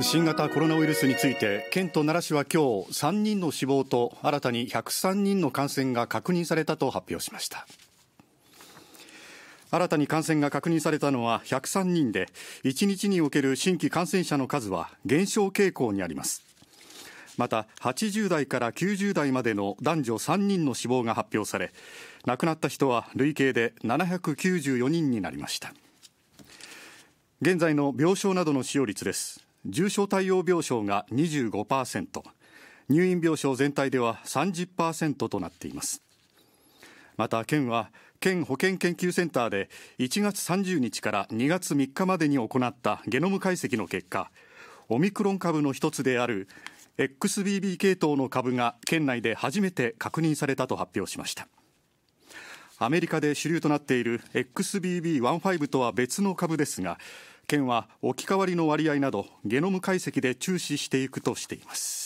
新型コロナウイルスについて県と奈良市は今日3人の死亡と新たに103人の感染が確認されたと発表しました新たに感染が確認されたのは103人で1日における新規感染者の数は減少傾向にありますまた80代から90代までの男女3人の死亡が発表され亡くなった人は累計で794人になりました現在の病床などの使用率です重症対応病床が25%入院病床全体では30%となっていますまた県は県保健研究センターで1月30日から2月3日までに行ったゲノム解析の結果オミクロン株の一つである XBB 系統の株が県内で初めて確認されたと発表しましたアメリカで主流となっている XBB.1.5 とは別の株ですが県は置き換わりの割合などゲノム解析で注視していくとしています